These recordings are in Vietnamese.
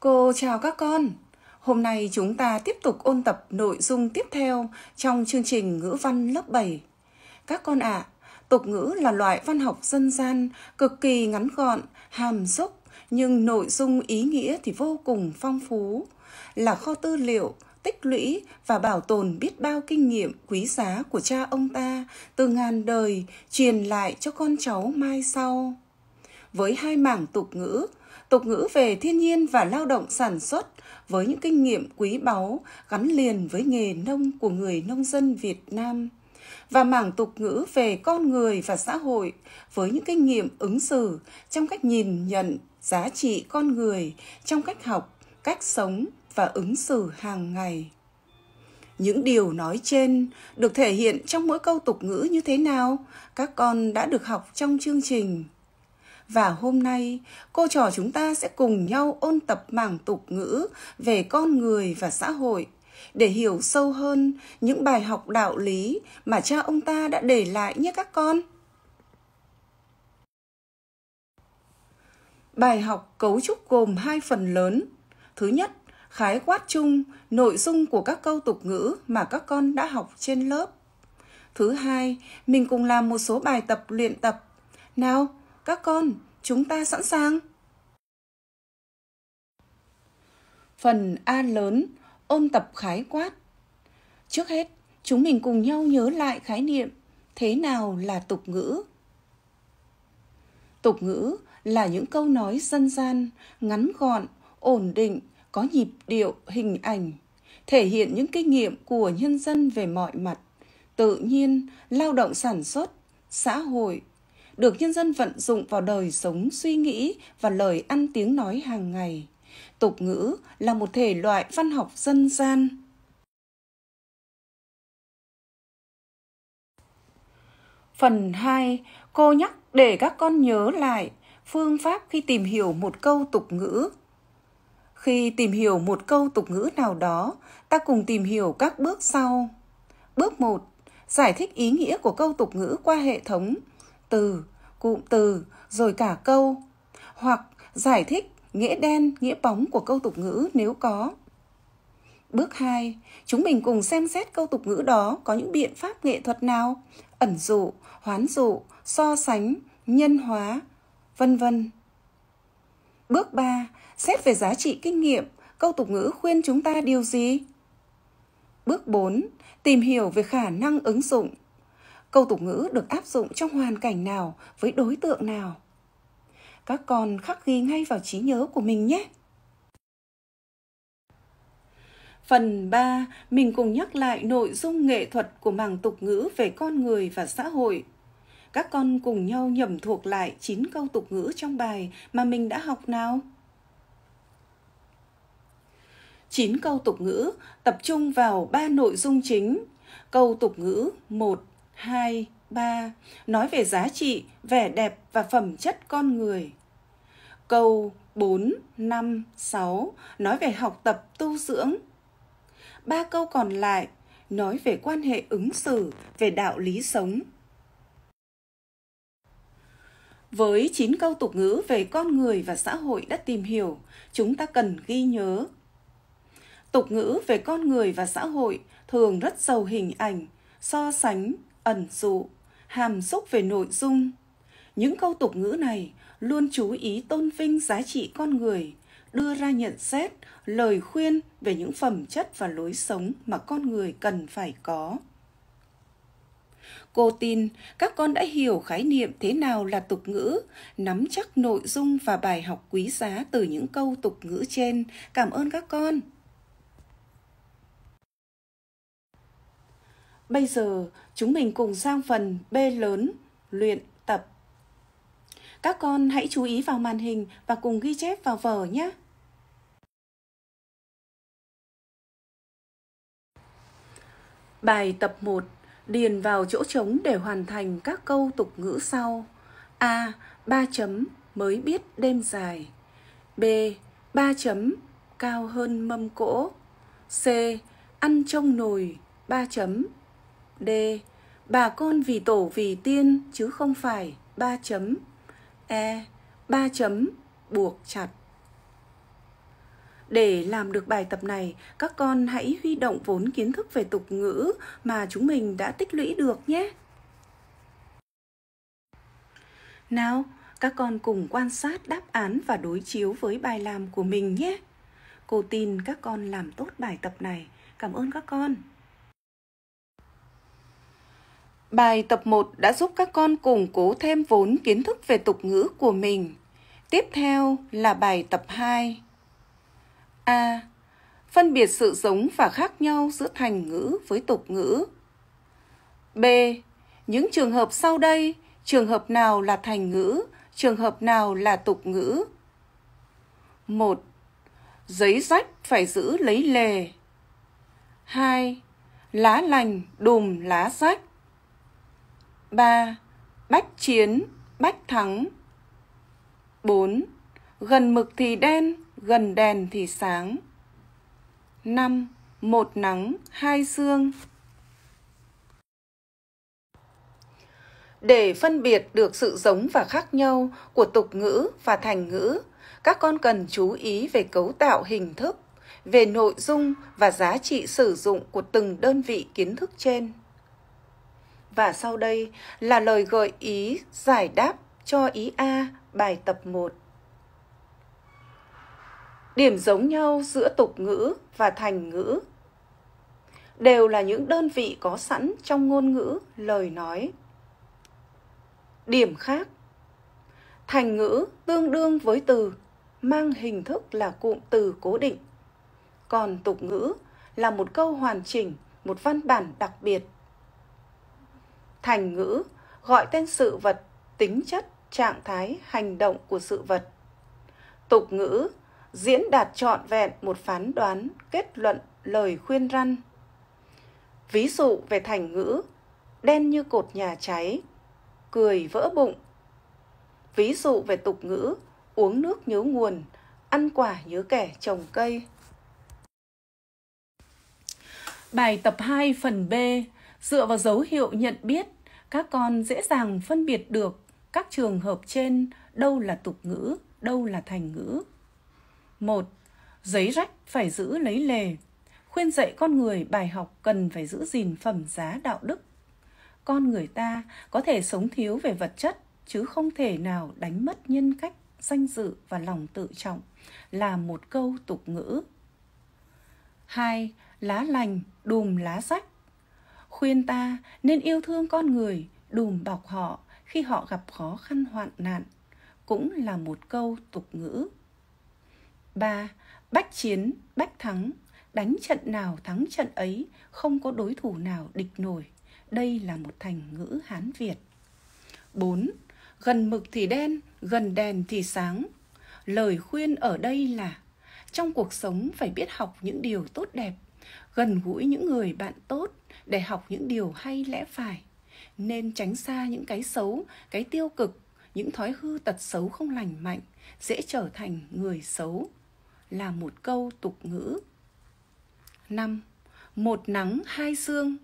Cô chào các con. Hôm nay chúng ta tiếp tục ôn tập nội dung tiếp theo trong chương trình ngữ văn lớp 7. Các con ạ, à, tục ngữ là loại văn học dân gian cực kỳ ngắn gọn, hàm xúc nhưng nội dung ý nghĩa thì vô cùng phong phú, là kho tư liệu tích lũy và bảo tồn biết bao kinh nghiệm quý giá của cha ông ta từ ngàn đời truyền lại cho con cháu mai sau. Với hai mảng tục ngữ tục ngữ về thiên nhiên và lao động sản xuất với những kinh nghiệm quý báu gắn liền với nghề nông của người nông dân Việt Nam và mảng tục ngữ về con người và xã hội với những kinh nghiệm ứng xử trong cách nhìn nhận giá trị con người trong cách học cách sống và ứng xử hàng ngày những điều nói trên được thể hiện trong mỗi câu tục ngữ như thế nào các con đã được học trong chương trình và hôm nay cô trò chúng ta sẽ cùng nhau ôn tập mảng tục ngữ về con người và xã hội để hiểu sâu hơn những bài học đạo lý mà cha ông ta đã để lại nhé các con. Bài học cấu trúc gồm hai phần lớn. Thứ nhất, khái quát chung nội dung của các câu tục ngữ mà các con đã học trên lớp. Thứ hai, mình cùng làm một số bài tập luyện tập. Nào, các con, chúng ta sẵn sàng. Phần A lớn, ôn tập khái quát. Trước hết, chúng mình cùng nhau nhớ lại khái niệm thế nào là tục ngữ. Tục ngữ là những câu nói dân gian, ngắn gọn, ổn định, có nhịp điệu, hình ảnh, thể hiện những kinh nghiệm của nhân dân về mọi mặt, tự nhiên, lao động sản xuất, xã hội, được nhân dân vận dụng vào đời sống suy nghĩ và lời ăn tiếng nói hàng ngày. Tục ngữ là một thể loại văn học dân gian. Phần 2, cô nhắc để các con nhớ lại phương pháp khi tìm hiểu một câu tục ngữ. Khi tìm hiểu một câu tục ngữ nào đó, ta cùng tìm hiểu các bước sau. Bước 1, giải thích ý nghĩa của câu tục ngữ qua hệ thống từ, cụm từ, rồi cả câu, hoặc giải thích nghĩa đen, nghĩa bóng của câu tục ngữ nếu có. Bước 2, chúng mình cùng xem xét câu tục ngữ đó có những biện pháp nghệ thuật nào, ẩn dụ, hoán dụ, so sánh, nhân hóa, vân vân. Bước 3, xét về giá trị kinh nghiệm, câu tục ngữ khuyên chúng ta điều gì? Bước 4, tìm hiểu về khả năng ứng dụng, câu tục ngữ được áp dụng trong hoàn cảnh nào với đối tượng nào các con khắc ghi ngay vào trí nhớ của mình nhé Phần 3, mình cùng nhắc lại nội dung nghệ thuật của mảng tục ngữ về con người và xã hội. Các con cùng nhau nhẩm thuộc lại 9 câu tục ngữ trong bài mà mình đã học nào. 9 câu tục ngữ tập trung vào 3 nội dung chính. Câu tục ngữ 1 2, 3 nói về giá trị, vẻ đẹp và phẩm chất con người. Câu 4, 5, 6 nói về học tập tu dưỡng. Ba câu còn lại nói về quan hệ ứng xử, về đạo lý sống. Với 9 câu tục ngữ về con người và xã hội đã tìm hiểu, chúng ta cần ghi nhớ. Tục ngữ về con người và xã hội thường rất giàu hình ảnh, so sánh, ẩn dụ, hàm xúc về nội dung. Những câu tục ngữ này luôn chú ý tôn vinh giá trị con người, đưa ra nhận xét, lời khuyên về những phẩm chất và lối sống mà con người cần phải có. Cô tin các con đã hiểu khái niệm thế nào là tục ngữ, nắm chắc nội dung và bài học quý giá từ những câu tục ngữ trên. Cảm ơn các con. Bây giờ chúng mình cùng sang phần B lớn, luyện tập. Các con hãy chú ý vào màn hình và cùng ghi chép vào vở nhé. Bài tập 1 điền vào chỗ trống để hoàn thành các câu tục ngữ sau. A. 3 chấm mới biết đêm dài. B. 3 chấm cao hơn mâm cỗ. C. Ăn trong nồi 3 chấm D. Bà con vì tổ vì tiên chứ không phải ba chấm. E. Ba chấm buộc chặt. Để làm được bài tập này, các con hãy huy động vốn kiến thức về tục ngữ mà chúng mình đã tích lũy được nhé. Nào, các con cùng quan sát đáp án và đối chiếu với bài làm của mình nhé. Cô tin các con làm tốt bài tập này. Cảm ơn các con. Bài tập 1 đã giúp các con củng cố thêm vốn kiến thức về tục ngữ của mình. Tiếp theo là bài tập 2. A. Phân biệt sự giống và khác nhau giữa thành ngữ với tục ngữ. B. Những trường hợp sau đây, trường hợp nào là thành ngữ, trường hợp nào là tục ngữ? 1. Giấy rách phải giữ lấy lề. 2. Lá lành đùm lá rách. 3. Bách chiến, bách thắng 4. Gần mực thì đen, gần đèn thì sáng 5. Một nắng, hai xương Để phân biệt được sự giống và khác nhau của tục ngữ và thành ngữ, các con cần chú ý về cấu tạo hình thức, về nội dung và giá trị sử dụng của từng đơn vị kiến thức trên và sau đây là lời gợi ý giải đáp cho ý A bài tập 1. Điểm giống nhau giữa tục ngữ và thành ngữ đều là những đơn vị có sẵn trong ngôn ngữ lời nói. Điểm khác Thành ngữ tương đương với từ mang hình thức là cụm từ cố định. Còn tục ngữ là một câu hoàn chỉnh, một văn bản đặc biệt thành ngữ gọi tên sự vật tính chất trạng thái hành động của sự vật tục ngữ diễn đạt trọn vẹn một phán đoán kết luận lời khuyên răn ví dụ về thành ngữ đen như cột nhà cháy cười vỡ bụng ví dụ về tục ngữ uống nước nhớ nguồn ăn quả nhớ kẻ trồng cây Bài tập 2 phần B dựa vào dấu hiệu nhận biết các con dễ dàng phân biệt được các trường hợp trên đâu là tục ngữ, đâu là thành ngữ. Một, Giấy rách phải giữ lấy lề. Khuyên dạy con người bài học cần phải giữ gìn phẩm giá đạo đức. Con người ta có thể sống thiếu về vật chất chứ không thể nào đánh mất nhân cách, danh dự và lòng tự trọng là một câu tục ngữ. hai Lá lành đùm lá rách khuyên ta nên yêu thương con người đùm bọc họ khi họ gặp khó khăn hoạn nạn cũng là một câu tục ngữ. ba Bách chiến, bách thắng, đánh trận nào thắng trận ấy, không có đối thủ nào địch nổi. Đây là một thành ngữ Hán Việt. bốn Gần mực thì đen, gần đèn thì sáng. Lời khuyên ở đây là trong cuộc sống phải biết học những điều tốt đẹp gần gũi những người bạn tốt để học những điều hay lẽ phải nên tránh xa những cái xấu cái tiêu cực những thói hư tật xấu không lành mạnh dễ trở thành người xấu là một câu tục ngữ năm Một nắng hai xương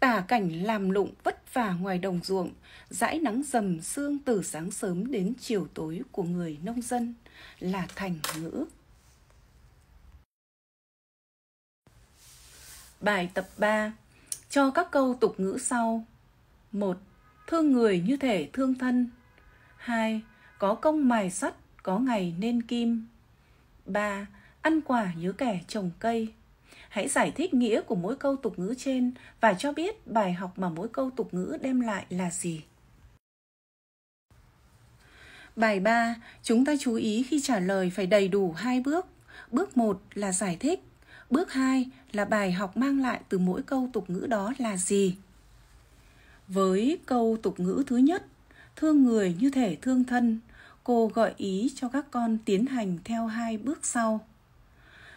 Tả cảnh làm lụng vất vả ngoài đồng ruộng Dãi nắng dầm xương từ sáng sớm đến chiều tối của người nông dân Là thành ngữ Bài tập 3 Cho các câu tục ngữ sau 1. Thương người như thể thương thân 2. Có công mài sắt, có ngày nên kim 3. Ăn quả nhớ kẻ trồng cây Hãy giải thích nghĩa của mỗi câu tục ngữ trên và cho biết bài học mà mỗi câu tục ngữ đem lại là gì. Bài 3, chúng ta chú ý khi trả lời phải đầy đủ hai bước. Bước 1 là giải thích, Bước 2 là bài học mang lại từ mỗi câu tục ngữ đó là gì. Với câu tục ngữ thứ nhất, thương người như thể thương thân, cô gợi ý cho các con tiến hành theo hai bước sau.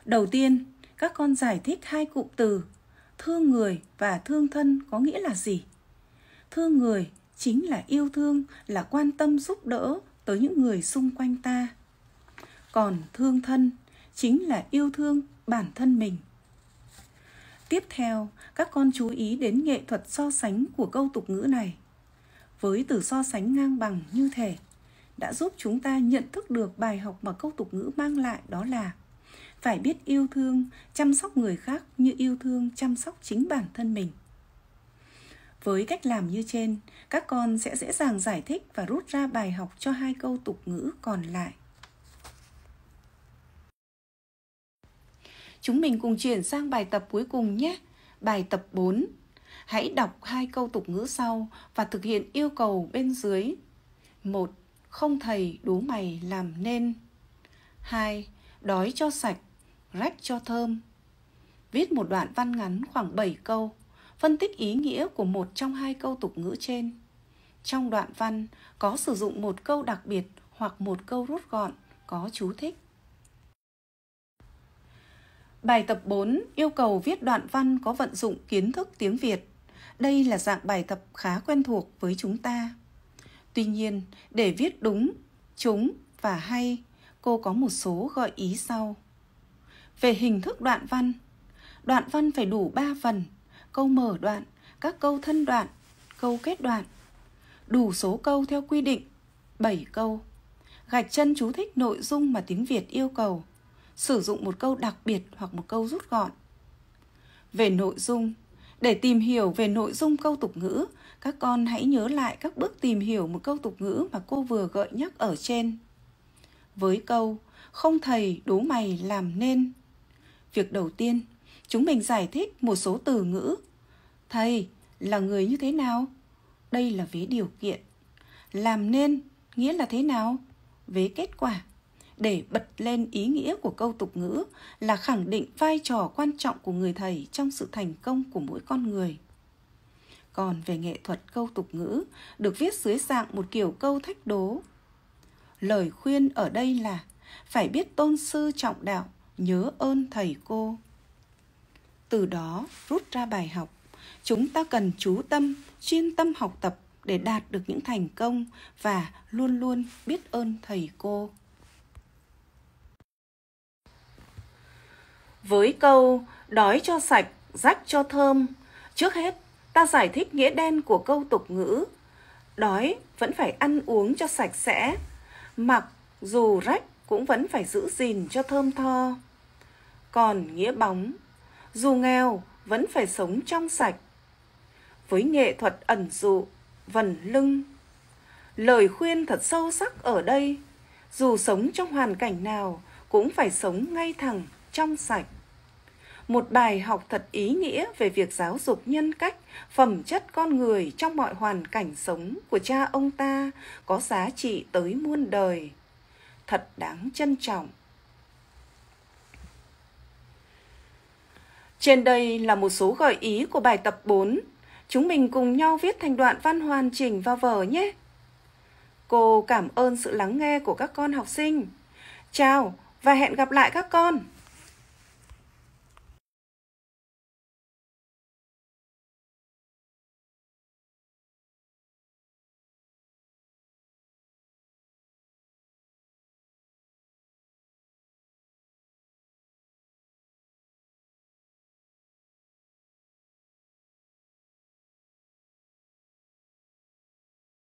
Đầu tiên, các con giải thích hai cụm từ thương người và thương thân có nghĩa là gì. Thương người chính là yêu thương, là quan tâm giúp đỡ tới những người xung quanh ta. Còn thương thân chính là yêu thương bản thân mình tiếp theo các con chú ý đến nghệ thuật so sánh của câu tục ngữ này với từ so sánh ngang bằng như thể đã giúp chúng ta nhận thức được bài học mà câu tục ngữ mang lại đó là phải biết yêu thương chăm sóc người khác như yêu thương chăm sóc chính bản thân mình với cách làm như trên các con sẽ dễ dàng giải thích và rút ra bài học cho hai câu tục ngữ còn lại Chúng mình cùng chuyển sang bài tập cuối cùng nhé. Bài tập 4. Hãy đọc hai câu tục ngữ sau và thực hiện yêu cầu bên dưới. 1. Không thầy đố mày làm nên. 2. Đói cho sạch, rách cho thơm. Viết một đoạn văn ngắn khoảng 7 câu, phân tích ý nghĩa của một trong hai câu tục ngữ trên. Trong đoạn văn có sử dụng một câu đặc biệt hoặc một câu rút gọn có chú thích. Bài tập 4 yêu cầu viết đoạn văn có vận dụng kiến thức tiếng Việt. Đây là dạng bài tập khá quen thuộc với chúng ta. Tuy nhiên, để viết đúng, chúng và hay, cô có một số gợi ý sau. Về hình thức đoạn văn, đoạn văn phải đủ 3 phần, câu mở đoạn, các câu thân đoạn, câu kết đoạn. Đủ số câu theo quy định, 7 câu. Gạch chân chú thích nội dung mà tiếng Việt yêu cầu – sử dụng một câu đặc biệt hoặc một câu rút gọn. Về nội dung, để tìm hiểu về nội dung câu tục ngữ, các con hãy nhớ lại các bước tìm hiểu một câu tục ngữ mà cô vừa gợi nhắc ở trên. Với câu không thầy đố mày làm nên. Việc đầu tiên, chúng mình giải thích một số từ ngữ. Thầy là người như thế nào? Đây là vế điều kiện. Làm nên nghĩa là thế nào? Vế kết quả để bật lên ý nghĩa của câu tục ngữ là khẳng định vai trò quan trọng của người thầy trong sự thành công của mỗi con người còn về nghệ thuật câu tục ngữ được viết dưới dạng một kiểu câu thách đố lời khuyên ở đây là phải biết tôn sư trọng đạo nhớ ơn thầy cô từ đó rút ra bài học chúng ta cần chú tâm chuyên tâm học tập để đạt được những thành công và luôn luôn biết ơn thầy cô Với câu đói cho sạch, rách cho thơm, trước hết ta giải thích nghĩa đen của câu tục ngữ. Đói vẫn phải ăn uống cho sạch sẽ, mặc dù rách cũng vẫn phải giữ gìn cho thơm tho. Còn nghĩa bóng, dù nghèo vẫn phải sống trong sạch. Với nghệ thuật ẩn dụ, vần lưng, lời khuyên thật sâu sắc ở đây, dù sống trong hoàn cảnh nào cũng phải sống ngay thẳng, trong sạch một bài học thật ý nghĩa về việc giáo dục nhân cách, phẩm chất con người trong mọi hoàn cảnh sống của cha ông ta có giá trị tới muôn đời. Thật đáng trân trọng. Trên đây là một số gợi ý của bài tập 4. Chúng mình cùng nhau viết thành đoạn văn hoàn chỉnh vào vở nhé. Cô cảm ơn sự lắng nghe của các con học sinh. Chào và hẹn gặp lại các con.